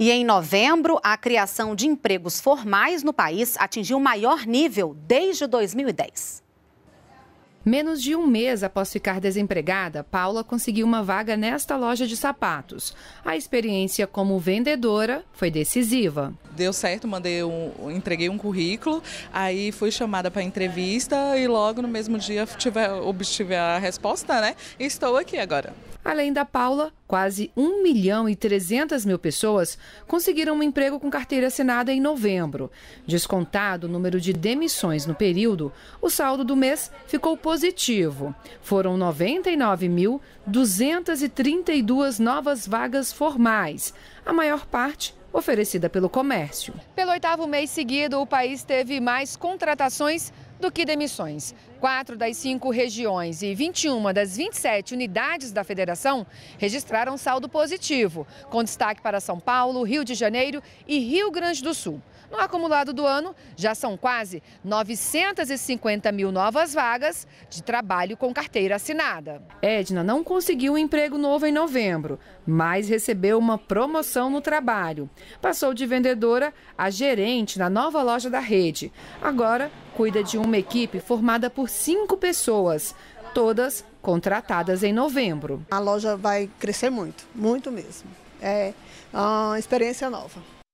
E em novembro, a criação de empregos formais no país atingiu o maior nível desde 2010. Menos de um mês após ficar desempregada, Paula conseguiu uma vaga nesta loja de sapatos. A experiência como vendedora foi decisiva deu certo, mandei um, entreguei um currículo, aí fui chamada para entrevista e logo no mesmo dia tive, obtive a resposta, né? E estou aqui agora. Além da Paula, quase 1 milhão e 300 mil pessoas conseguiram um emprego com carteira assinada em novembro. Descontado o número de demissões no período, o saldo do mês ficou positivo. Foram 99.232 novas vagas formais, a maior parte oferecida pelo comércio. Pelo oitavo mês seguido, o país teve mais contratações do que demissões. Quatro das cinco regiões e 21 das 27 unidades da federação registraram saldo positivo, com destaque para São Paulo, Rio de Janeiro e Rio Grande do Sul. No acumulado do ano, já são quase 950 mil novas vagas de trabalho com carteira assinada. Edna não conseguiu um emprego novo em novembro, mas recebeu uma promoção no trabalho. Passou de vendedora a gerente na nova loja da rede. Agora, cuida de uma equipe formada por cinco pessoas, todas contratadas em novembro. A loja vai crescer muito, muito mesmo. É uma experiência nova.